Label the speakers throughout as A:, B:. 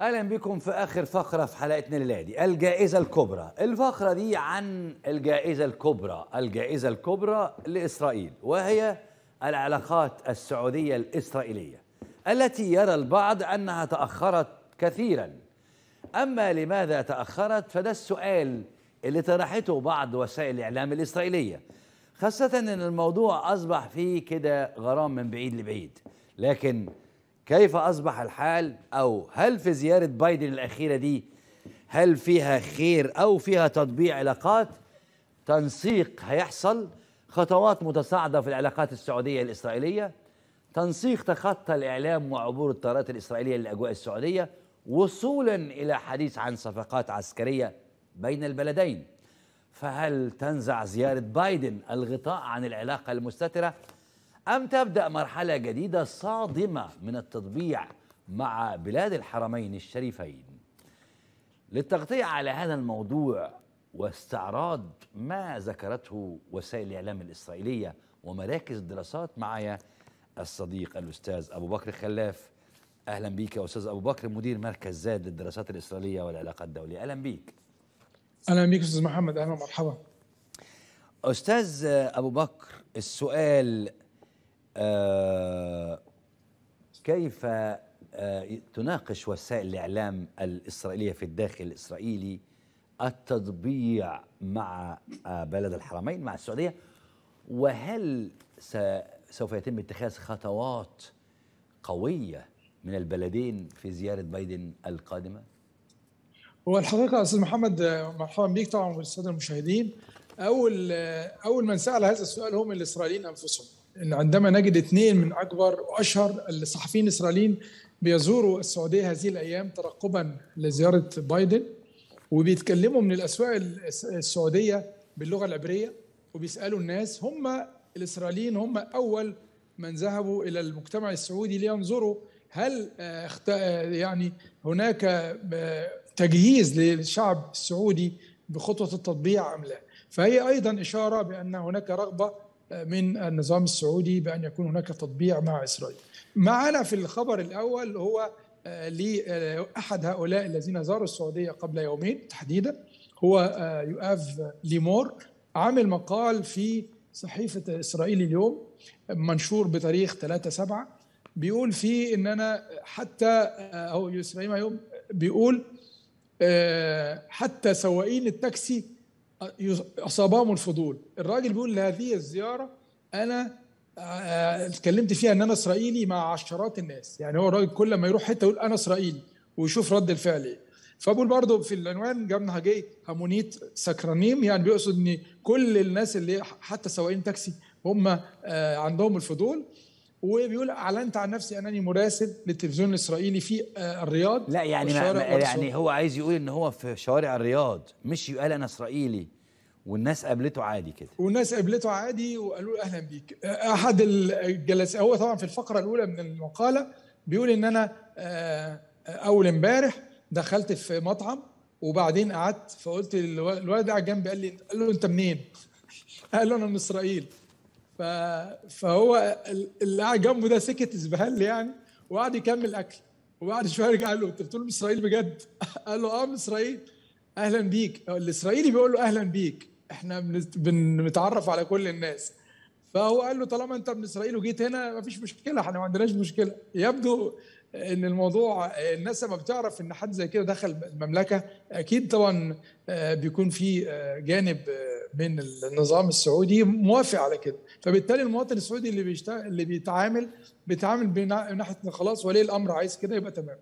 A: اهلا بكم في اخر فقره في حلقتنا الليله دي الجائزه الكبرى الفقره دي عن الجائزه الكبرى الجائزه الكبرى لاسرائيل وهي العلاقات السعوديه الاسرائيليه التي يرى البعض انها تاخرت كثيرا اما لماذا تاخرت فده السؤال اللي طرحته بعض وسائل الاعلام الاسرائيليه خاصه ان الموضوع اصبح فيه كده غرام من بعيد لبعيد لكن كيف أصبح الحال أو هل في زيارة بايدن الأخيرة دي هل فيها خير أو فيها تطبيع علاقات تنسيق هيحصل خطوات متصاعدة في العلاقات السعودية الإسرائيلية تنسيق تخطى الإعلام وعبور الطائرات الإسرائيلية للأجواء السعودية وصولا إلى حديث عن صفقات عسكرية بين البلدين فهل تنزع زيارة بايدن الغطاء عن العلاقة المستترة أم تبدأ مرحلة جديدة صادمة من التطبيع مع بلاد الحرمين الشريفين للتغطية على هذا الموضوع واستعراض ما ذكرته وسائل الإعلام الإسرائيلية ومراكز الدراسات معايا الصديق الأستاذ أبو بكر خلاف أهلا بيك يا أستاذ أبو بكر مدير مركز زاد للدراسات الإسرائيلية والعلاقات الدولية أهلا بيك
B: أهلا بيك أستاذ محمد أهلا ومرحبا
A: أستاذ أبو بكر السؤال آه، كيف آه، تناقش وسائل الإعلام الإسرائيلية في الداخل الإسرائيلي التطبيع مع آه، بلد الحرمين مع السعودية وهل سوف يتم اتخاذ خطوات قوية من البلدين في زيارة بايدن القادمة؟
B: هو الحقيقة أستاذ محمد مرحبا بك طبعا والسادة المشاهدين أول أول من سأل هذا السؤال هم الإسرائيليين أنفسهم ان عندما نجد اثنين من اكبر واشهر الصحفيين الاسرائيليين بيزوروا السعوديه هذه الايام ترقبا لزياره بايدن وبيتكلموا من الاسواق السعوديه باللغه العبريه وبيسالوا الناس هم الاسرائيليين هم اول من ذهبوا الى المجتمع السعودي لينظروا هل آه، آه، يعني هناك آه، تجهيز للشعب السعودي بخطوه التطبيع ام لا؟ فهي ايضا اشاره بان هناك رغبه من النظام السعودي بان يكون هناك تطبيع مع اسرائيل. معنا في الخبر الاول هو آه، لاحد آه، هؤلاء الذين زاروا السعوديه قبل يومين تحديدا هو آه، يؤاف ليمور عامل مقال في صحيفه اسرائيل اليوم منشور بتاريخ 3 7 بيقول فيه ان انا حتى او يوسف يوم بيقول حتى سواقين التاكسي اصابهم الفضول الراجل بيقول لهذه الزياره انا آه، آه، اتكلمت فيها ان انا اسرائيلي مع عشرات الناس يعني هو الراجل كل ما يروح حته يقول انا اسرائيلي ويشوف رد الفعل ايه فبقول برضه في العنوان جابنا جاي هامونيت سكرانيم يعني بيقصد ان كل الناس اللي حتى سواقين تاكسي هم آه، عندهم الفضول وبيقول اعلنت عن نفسي انني مراسل للتلفزيون الاسرائيلي في آه، الرياض لا يعني ما يعني هو
A: عايز يقول ان هو في شوارع الرياض مش قال انا اسرائيلي والناس قابلته عادي كده
B: والناس قابلته عادي وقالوا له اهلا بيك آه، احد الجلسات هو طبعا في الفقره الاولى من المقاله بيقول ان انا آه، اول امبارح دخلت في مطعم وبعدين قعدت فقلت الولد قاعد جنبي قال لي قال له انت منين؟ قال له انا من اسرائيل فهو اللي قاعد جنبه ده سكت اسبهل يعني وقعد يكمل اكل وبعد شويه رجع له انت بتقول اسرائيل بجد؟ قال له اه من اسرائيل اهلا بيك الاسرائيلي بيقول له اهلا بيك احنا بنتعرف على كل الناس فهو قال له طالما انت من اسرائيل وجيت هنا مفيش مشكله احنا ما عندناش مشكله يبدو ان الموضوع الناس لما بتعرف ان حد زي كده دخل المملكه اكيد طبعا آه، بيكون في آه، جانب آه، من النظام السعودي موافق على كده فبالتالي المواطن السعودي اللي بيشتغل اللي بيتعامل بيتعامل من ناحيه خلاص ولي الامر عايز كده يبقى تمام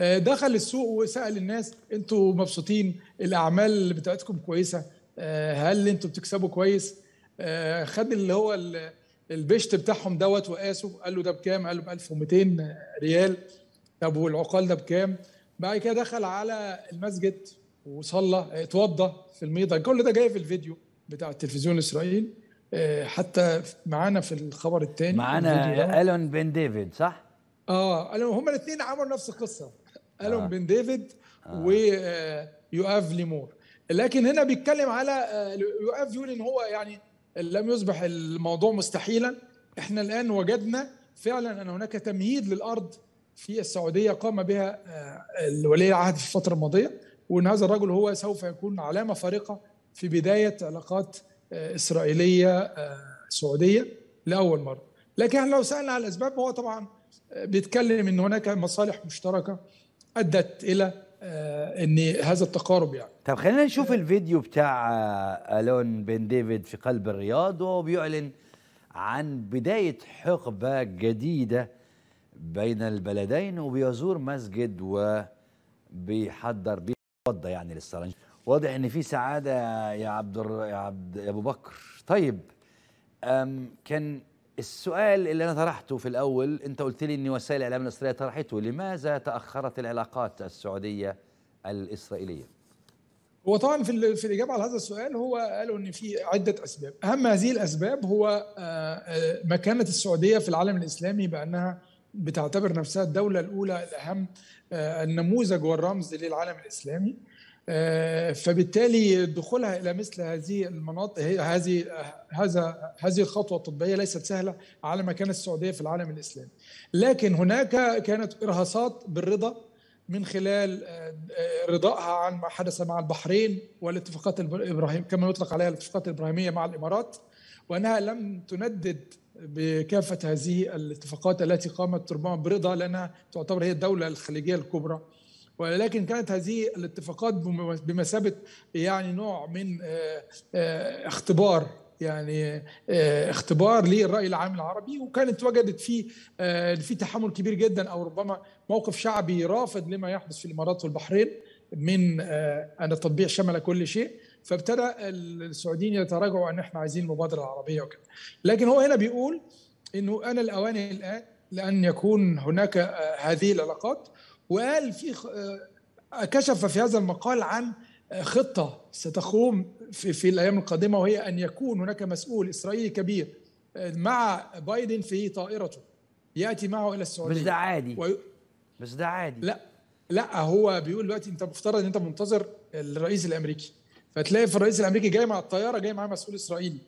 B: آه، دخل السوق وسال الناس انتوا مبسوطين الاعمال بتاعتكم كويسه آه، هل انتوا بتكسبوا كويس آه، خد اللي هو البشت بتاعهم دوت وقاسه قال له ده بكام قال له ب 1200 ريال طب والعقال ده بكام بعد كده دخل على المسجد وصلى اتوضى آه، في الميضه كل ده جاي في الفيديو بتاع التلفزيون الاسرائيلي آه، حتى معانا في الخبر الثاني معانا الون بن ديفيد صح؟ اه هما الاثنين عملوا نفس القصه آه. الون بن ديفيد آه. ويؤاف آه، ليمور لكن هنا بيتكلم على يؤاف يقول ان هو يعني لم يصبح الموضوع مستحيلا احنا الان وجدنا فعلا ان هناك تمهيد للارض في السعوديه قام بها الولي العهد في الفتره الماضيه وان هذا الرجل هو سوف يكون علامه فارقه في بدايه علاقات آه، اسرائيليه آه، سعوديه لاول مره لكن احنا لو سالنا على الاسباب هو طبعا آه، بيتكلم ان هناك مصالح مشتركه ادت الى ان هذا التقارب يعني
A: طب خلينا نشوف الفيديو بتاع الون بن ديفيد في قلب الرياض وهو بيعلن عن بدايه حقبه جديده بين البلدين وبيزور مسجد وبيحضر بيه فضه يعني للسرنج واضح ان في سعاده يا عبد الر... يا عبد يا ابو بكر طيب أم كان السؤال اللي انا طرحته في الاول انت قلت لي ان وسائل الاعلام الاسرائيليه طرحته لماذا تاخرت العلاقات السعوديه الاسرائيليه
B: هو طبعا في في الاجابه على هذا السؤال هو قالوا ان في عده اسباب اهم هذه الاسباب هو آه، آه، مكانه السعوديه في العالم الاسلامي بانها بتعتبر نفسها الدولة الأولى الأهم آه، النموذج والرمز للعالم الإسلامي آه، فبالتالي دخولها الى مثل هذه المناطق هذه هذا هذه الخطوه الطبية ليست سهله على ما كانت السعوديه في العالم الاسلامي لكن هناك كانت ارهاصات بالرضا من خلال آه، رضائها عن ما حدث مع البحرين والاتفاقات الابراهيم كما يطلق عليها الاتفاقات الابراهيميه مع الامارات وانها لم تندد بكافة هذه الاتفاقات التي قامت ربما برضا لأنها تعتبر هي الدولة الخليجية الكبرى ولكن كانت هذه الاتفاقات بمثابة يعني نوع من آه، آه، اختبار يعني آه، اختبار للرأي العام العربي وكانت وجدت فيه في تحمل كبير جدا أو ربما موقف شعبي رافض لما يحدث في الإمارات والبحرين من أن التطبيع شمل كل شيء فابتدى السعوديين يتراجعوا ان احنا عايزين المبادره العربيه وكده لكن هو هنا بيقول انه انا الاوان الان لان يكون هناك آه، هذه العلاقات وقال في آه، كشف في هذا المقال عن آه، خطه ستقوم في, في الايام القادمه وهي ان يكون هناك مسؤول اسرائيلي كبير مع بايدن في طائرته ياتي معه الى السعوديه بس ده عادي و... بس ده عادي لا لا هو بيقول دلوقتي انت مفترض ان انت منتظر الرئيس الامريكي فتلاقي الرئيس الامريكي جاي مع الطياره جاي معاه مسؤول اسرائيلي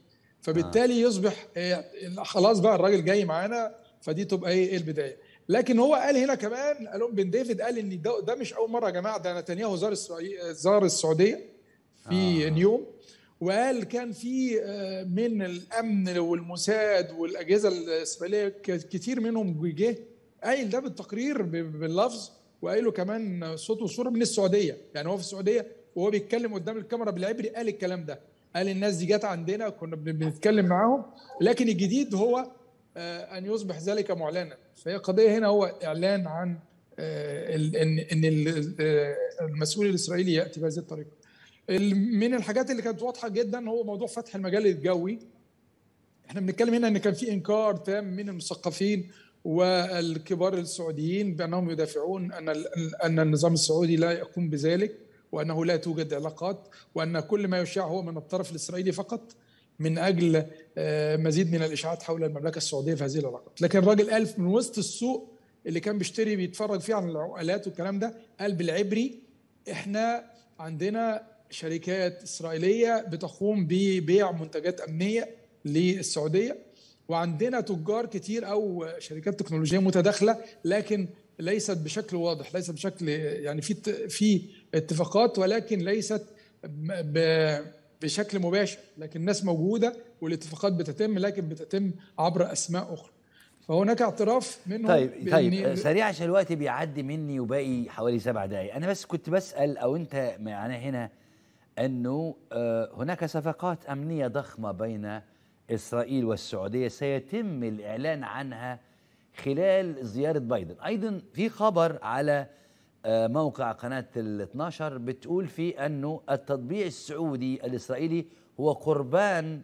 B: فبالتالي آه. يصبح آه، خلاص بقى الراجل جاي معانا فدي تبقى ايه, إيه البدايه لكن هو قال هنا كمان الون بن ديفيد قال ان ده, ده مش اول مره يا جماعه ده نتنياهو زار اسرائيل زار السعوديه في آه. نيوم وقال كان في آه، من الامن والموساد والاجهزه الاسرائيليه كتير منهم جه قايل ده بالتقرير باللفظ وقايله كمان صوت وصوره من السعوديه يعني هو في السعوديه وهو بيتكلم قدام الكاميرا بالعبري قال الكلام ده قال الناس دي جت عندنا كنا بنتكلم معاهم لكن الجديد هو آه، ان يصبح ذلك معلنا فهي قضيه هنا هو اعلان عن آه، ان ان آه، المسؤول الاسرائيلي ياتي بهذه الطريقه من الحاجات اللي كانت واضحه جدا هو موضوع فتح المجال الجوي احنا بنتكلم هنا ان كان في انكار تام من المثقفين والكبار السعوديين بانهم يدافعون ان ان النظام السعودي لا يقوم بذلك وأنه لا توجد علاقات وأن كل ما يشاع هو من الطرف الإسرائيلي فقط من أجل آه، مزيد من الإشاعات حول المملكة السعودية في هذه العلاقات لكن الراجل قال من وسط السوق اللي كان بيشتري بيتفرج فيه عن العقلات والكلام ده قال بالعبري احنا عندنا شركات إسرائيلية بتقوم ببيع منتجات أمنية للسعودية وعندنا تجار كتير أو شركات تكنولوجية متداخلة لكن ليست بشكل واضح ليست بشكل يعني في في اتفاقات ولكن ليست بشكل مباشر لكن الناس موجوده والاتفاقات بتتم لكن بتتم عبر اسماء اخرى فهناك اعتراف منهم طيب طيب سريع
A: عشان الوقت بيعدي مني وباقي حوالي سبع دقائق انا بس كنت بسال او انت معناه هنا انه آه، هناك صفقات امنيه ضخمه بين اسرائيل والسعوديه سيتم الاعلان عنها خلال زيارة بايدن أيضا في خبر على آه، موقع قناة ال 12 بتقول فيه أنه التطبيع السعودي الإسرائيلي هو قربان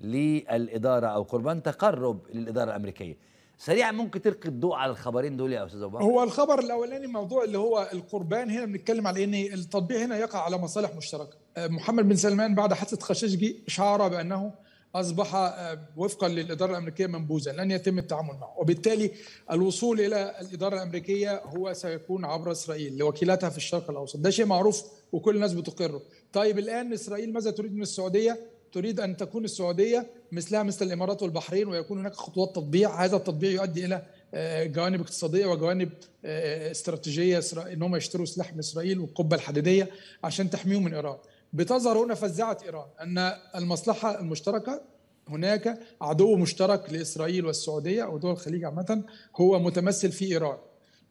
A: للإدارة أو قربان تقرب للإدارة الأمريكية سريعا ممكن تلقي الضوء على الخبرين دول يا استاذ ابو هو
B: الخبر الاولاني موضوع اللي هو القربان هنا بنتكلم على ان التطبيع هنا يقع على مصالح مشتركه آه، محمد بن سلمان بعد حادثه خشيشجي شعر بانه اصبح آه، وفقا للاداره الامريكيه منبوذا لن يتم التعامل معه وبالتالي الوصول الى الاداره الامريكيه هو سيكون عبر اسرائيل لوكيلاتها في الشرق الاوسط ده شيء معروف وكل الناس بتقره طيب الان اسرائيل ماذا تريد من السعوديه تريد ان تكون السعوديه مثلها مثل الامارات والبحرين ويكون هناك خطوات تطبيع هذا التطبيع يؤدي الى آه، جوانب اقتصاديه وجوانب آه، استراتيجيه ان هم يشتروا سلاح من اسرائيل والقبه الحديديه عشان تحميهم من ايران بتظهر هنا فزعة إيران أن المصلحة المشتركة هناك عدو مشترك لإسرائيل والسعودية أو دول الخليج عامة هو متمثل في إيران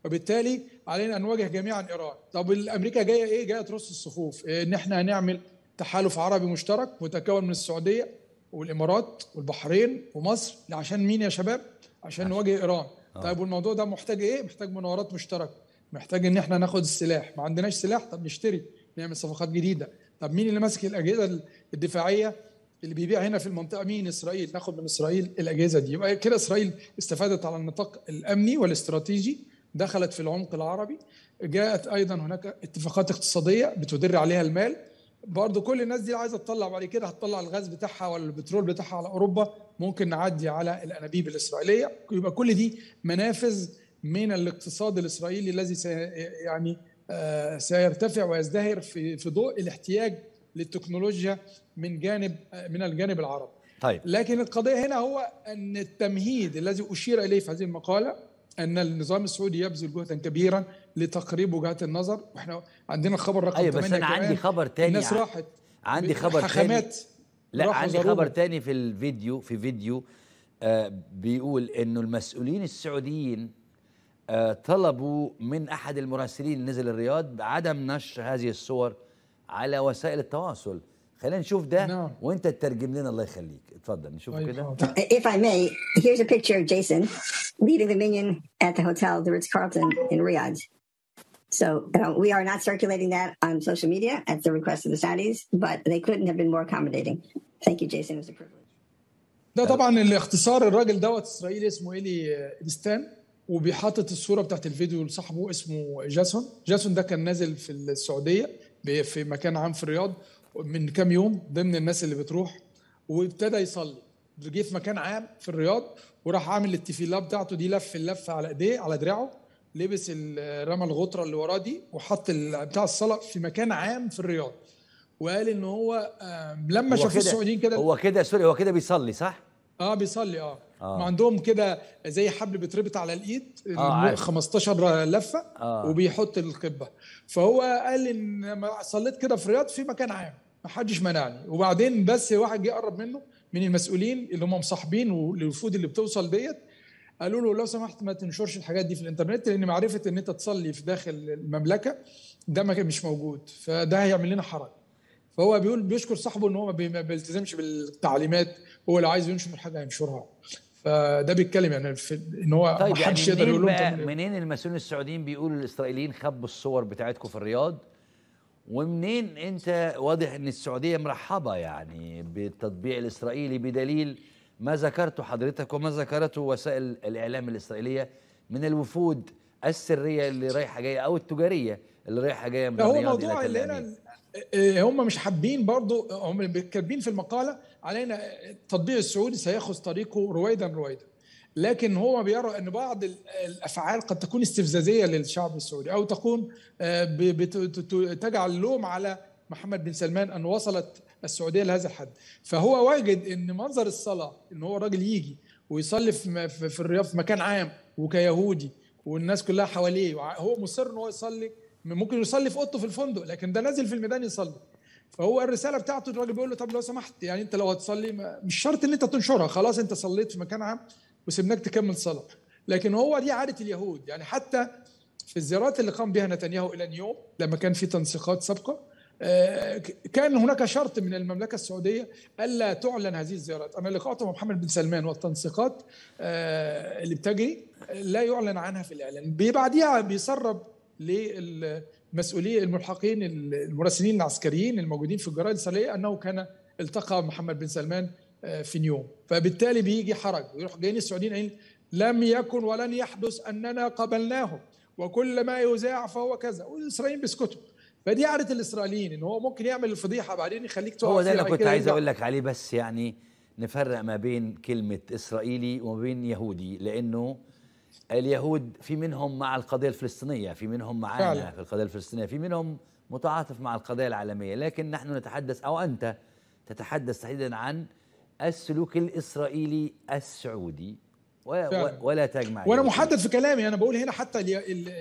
B: وبالتالي علينا أن نواجه جميعا إيران طب الأمريكا جاية إيه؟ جاية ترص الصفوف إيه إن إحنا هنعمل تحالف عربي مشترك متكون من السعودية والإمارات والبحرين ومصر عشان مين يا شباب؟ عشان نواجه إيران آه. طيب والموضوع ده محتاج إيه؟ محتاج مناورات مشتركة محتاج إن إحنا ناخد السلاح ما عندناش سلاح طب نشتري نعمل صفقات جديدة طب مين اللي ماسك الاجهزه الدفاعيه اللي بيبيع هنا في المنطقه مين اسرائيل ناخد من اسرائيل الاجهزه دي يبقى كده اسرائيل استفادت على النطاق الامني والاستراتيجي دخلت في العمق العربي جاءت ايضا هناك اتفاقات اقتصاديه بتدر عليها المال برضه كل الناس دي عايزه تطلع بعد كده هتطلع الغاز بتاعها ولا البترول بتاعها على اوروبا ممكن نعدي على الانابيب الاسرائيليه يبقى كل دي منافذ من الاقتصاد الاسرائيلي الذي يعني آه، سيرتفع ويزدهر في في ضوء الاحتياج للتكنولوجيا من جانب آه، من الجانب العربي. طيب. لكن القضيه هنا هو ان التمهيد الذي اشير اليه في هذه المقاله ان النظام السعودي يبذل جهدا كبيرا لتقريب وجهات النظر واحنا عندنا خبر رقم ايوه بس انا عندي خبر تاني الناس راحت عندي خبر حكمات لا عندي ضرورة. خبر
A: تاني في الفيديو في فيديو آه بيقول انه المسؤولين السعوديين طلبوا من احد المراسلين اللي نزل الرياض بعدم نشر هذه الصور على وسائل التواصل خلينا نشوف ده وانت تترجم لنا الله يخليك اتفضل نشوف كده If I may, here's a picture of Jason leading the minion at the hotel the Ritz-Carlton in Riyadh. So you know, we are not circulating that on social media at the request of the Saudis, but they couldn't have been more accommodating. Thank you, Jason. It was a privilege.
B: ده طبعا الاختصار الراجل دوت اسرائيلي اسمه ايلي ادستان وبيحاطط الصوره بتاعت الفيديو لصاحبه اسمه جاسون جاسون ده كان نازل في السعوديه في مكان عام في الرياض من كام يوم ضمن الناس اللي بتروح وابتدى يصلي جه في مكان عام في الرياض وراح عامل التفيلا بتاعته دي لف اللفه على ايديه على دراعه لبس رمى الغطره اللي وراه دي وحط بتاع الصلاه في مكان عام في الرياض وقال ان هو لما شاف السعوديين كده
A: هو كده سوري هو كده بيصلي صح؟
B: اه بيصلي اه آه. ما عندهم كده زي حبل بيتربط على الايد آه 15 لفه آه. وبيحط القبه فهو قال ان صليت كده في رياض في مكان عام ما حدش منعني وبعدين بس واحد جه قرب منه من المسؤولين اللي هم مصاحبين والوفود اللي بتوصل ديت قالوا له لو سمحت ما تنشرش الحاجات دي في الانترنت لان معرفه ان انت تصلي في داخل المملكه ده مش موجود فده هيعمل لنا حرج فهو بيقول بيشكر صاحبه ان هو ما بيلتزمش بالتعليمات هو لو عايز ينشر حاجه هينشرها فده بيتكلم يعني في ان هو طيب ما حدش يعني يقدر يقول لهم منين
A: المسؤولين السعوديين بيقولوا الاسرائيليين خبوا الصور بتاعتكم في الرياض ومنين انت واضح ان السعوديه مرحبه يعني بالتطبيع الاسرائيلي بدليل ما ذكرته حضرتك وما ذكرته وسائل الاعلام الاسرائيليه من الوفود السريه اللي رايحه جايه او التجاريه اللي رايحه جايه من الرياض هو موضوع اللي هنا
B: إيه، هم مش حابين برضو هم كاتبين في المقاله علينا التطبيق السعودي سياخذ طريقه رويدا رويدا لكن هو بيرى ان بعض الافعال قد تكون استفزازيه للشعب السعودي او تكون آه، تجعل اللوم على محمد بن سلمان ان وصلت السعوديه لهذا الحد فهو واجد ان منظر الصلاه ان هو راجل يجي ويصلي في الرياض في مكان عام وكيهودي والناس كلها حواليه هو مصر ان هو يصلي ممكن يصلي في اوضته في الفندق لكن ده نازل في الميدان يصلي فهو الرساله بتاعته الراجل بيقول له طب لو سمحت يعني انت لو هتصلي مش شرط ان انت تنشرها خلاص انت صليت في مكان عام وسيبناك تكمل صلاه لكن هو دي عاده اليهود يعني حتى في الزيارات اللي قام بها نتنياهو الى نيوم لما كان في تنسيقات سابقه آه، كان هناك شرط من المملكه السعوديه الا تعلن هذه الزيارات، انا لقاته مع محمد بن سلمان والتنسيقات آه، اللي بتجري لا يعلن عنها في الاعلان، بعديها بيسرب للمسؤولين الملحقين المراسلين العسكريين الموجودين في الجرائد الإسرائيلية أنه كان التقى محمد بن سلمان آه، في نيوم فبالتالي بيجي حرج ويروح جايين السعوديين قايلين لم يكن ولن يحدث أننا قبلناهم وكل ما يذاع فهو كذا والإسرائيليين بيسكتوا فدي عادة الإسرائيليين إن هو ممكن يعمل الفضيحة بعدين يخليك تقع هو ده اللي كنت عايز أقول لك
A: عليه بس يعني نفرق ما بين كلمة إسرائيلي وما بين يهودي لأنه اليهود في منهم مع القضية الفلسطينية في منهم معانا فعلا. في القضية الفلسطينية في منهم متعاطف مع القضية العالمية لكن نحن نتحدث أو أنت تتحدث تحديدا عن السلوك الإسرائيلي السعودي ولا, ولا تجمع وانا محدد
B: في كلامي انا بقول هنا حتى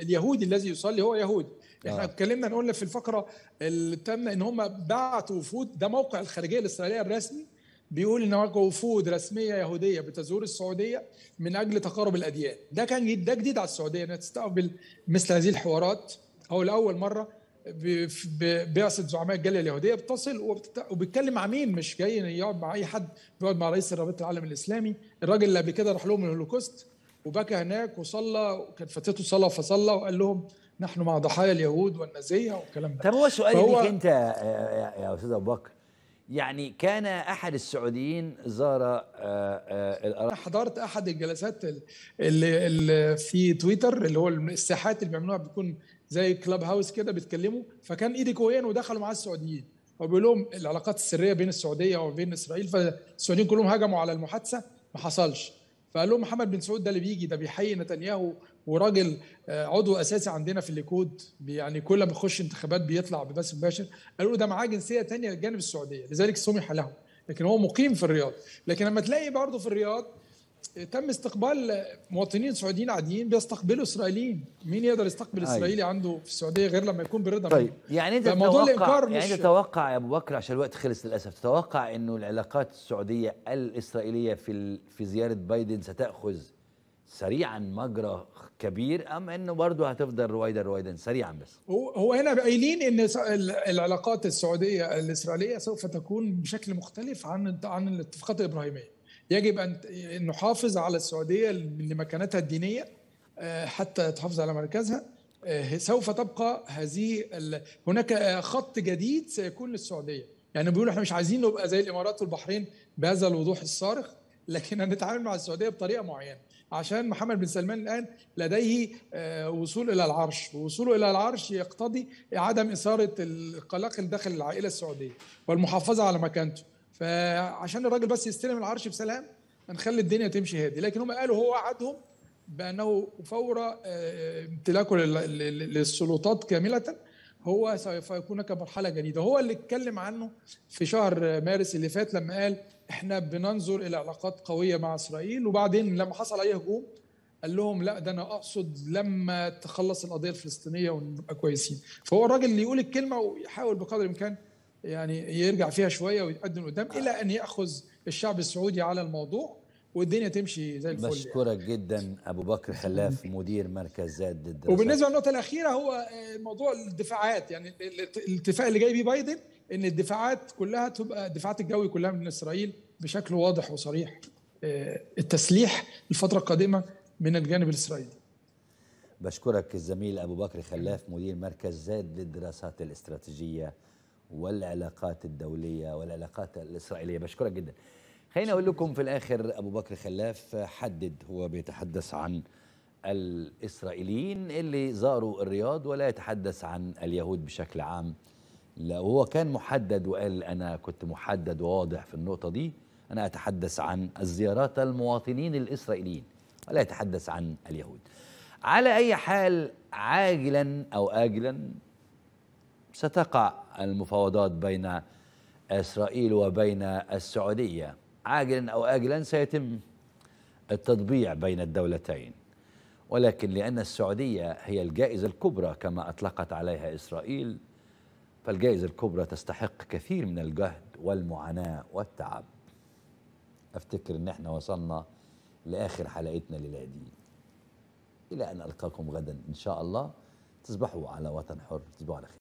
B: اليهودي الذي يصلي هو يهودي آه. احنا اتكلمنا نقول في الفقره اللي تم ان هم بعتوا وفود ده موقع الخارجيه الاسرائيليه الرسمي بيقول ان هناك وفود رسميه يهوديه بتزور السعوديه من اجل تقارب الاديان ده كان جديد ده جديد على السعوديه انها تستقبل مثل هذه الحوارات او لاول مره بعثه زعماء الجاليه اليهوديه بتصل وبيتكلم مع مين مش جاي يقعد مع اي حد بيقعد مع رئيس الرابطة العالم الاسلامي الراجل اللي قبل كده راح لهم الهولوكوست وبكى هناك وصلى وكان فاتته صلاه فصلى وقال لهم نحن مع ضحايا اليهود والنازيه والكلام ده طب هو سؤالي ليك انت
A: يا استاذ ابو بكر
B: يعني كان احد السعوديين زار آه، آه، انا حضرت احد الجلسات اللي, اللي في تويتر اللي هو الساحات اللي بيعملوها بتكون زي كلاب هاوس كده بيتكلموا فكان ايدي كوين ودخلوا مع السعوديين وبيقول لهم العلاقات السريه بين السعوديه وبين اسرائيل فالسعوديين كلهم هجموا على المحادثه ما حصلش فقال لهم محمد بن سعود ده اللي بيجي ده بيحيي نتنياهو وراجل آه، عضو اساسي عندنا في الليكود يعني كل ما بيخش انتخابات بيطلع ببث مباشر قالوا له ده معاه جنسيه ثانيه جانب السعوديه لذلك سمح له لكن هو مقيم في الرياض لكن لما تلاقي برضه في الرياض آه، تم استقبال آه، مواطنين سعوديين عاديين بيستقبلوا اسرائيليين مين يقدر يستقبل أيوة. اسرائيلي عنده في السعوديه غير لما يكون برضا طيب يعني انت تتوقع يعني
A: تتوقع يا ابو بكر عشان الوقت خلص للاسف تتوقع انه العلاقات السعوديه الاسرائيليه في في زياره بايدن ستاخذ سريعا مجرى كبير ام انه برضه هتفضل رويدا رويدا سريعا بس
B: هو هنا قايلين ان العلاقات السعوديه الاسرائيليه سوف تكون بشكل مختلف عن عن الاتفاقات الابراهيميه يجب ان نحافظ على السعوديه لمكانتها الدينيه آه، حتى تحافظ على مركزها آه، سوف تبقى هذه هناك خط جديد سيكون للسعوديه يعني بيقولوا احنا مش عايزين نبقى زي الامارات والبحرين بهذا الوضوح الصارخ لكن هنتعامل مع السعوديه بطريقه معينه عشان محمد بن سلمان الآن لديه آه، وصول إلى العرش ووصوله إلى العرش يقتضي عدم إثارة القلاقل داخل العائلة السعودية والمحافظة على مكانته فعشان الراجل بس يستلم العرش بسلام هنخلي الدنيا تمشي هادي لكن هم قالوا هو وعدهم بأنه فور آه، امتلاكه للسلطات كاملة هو سوف يكون كمرحله جديده هو اللي اتكلم عنه في شهر مارس اللي فات لما قال احنا بننظر الى علاقات قويه مع اسرائيل وبعدين لما حصل اي هجوم قال لهم لا ده انا اقصد لما تخلص القضيه الفلسطينيه ونبقى كويسين فهو الراجل اللي يقول الكلمه ويحاول بقدر الامكان يعني يرجع فيها شويه ويتقدم قدام الى ان ياخذ الشعب السعودي على الموضوع والدنيا تمشي زي الفل يعني. بشكرك
A: يعني. جدا ابو بكر خلاف مدير مركز زاد الدراسات
B: وبالنسبه للنقطه الاخيره هو آه، موضوع الدفاعات يعني الاتفاق اللي جاي بيه بايدن ان الدفاعات كلها تبقى الدفاعات الجوي كلها من اسرائيل بشكل واضح وصريح آه، التسليح الفتره القادمه من الجانب الاسرائيلي
A: بشكرك الزميل ابو بكر خلاف مدير مركز زاد للدراسات الاستراتيجيه والعلاقات الدوليه والعلاقات الاسرائيليه بشكرك جدا خليني اقول لكم في الاخر ابو بكر خلاف حدد هو بيتحدث عن الاسرائيليين اللي زاروا الرياض ولا يتحدث عن اليهود بشكل عام لا هو كان محدد وقال انا كنت محدد وواضح في النقطه دي انا اتحدث عن الزيارات المواطنين الاسرائيليين ولا يتحدث عن اليهود على اي حال عاجلا او اجلا ستقع المفاوضات بين اسرائيل وبين السعوديه عاجلا أو آجلا سيتم التطبيع بين الدولتين ولكن لأن السعودية هي الجائزة الكبرى كما أطلقت عليها إسرائيل فالجائزة الكبرى تستحق كثير من الجهد والمعاناة والتعب أفتكر أن احنا وصلنا لآخر حلقتنا ليلة دي إلى أن ألقاكم غدا إن شاء الله تصبحوا على وطن حر تصبحوا على خير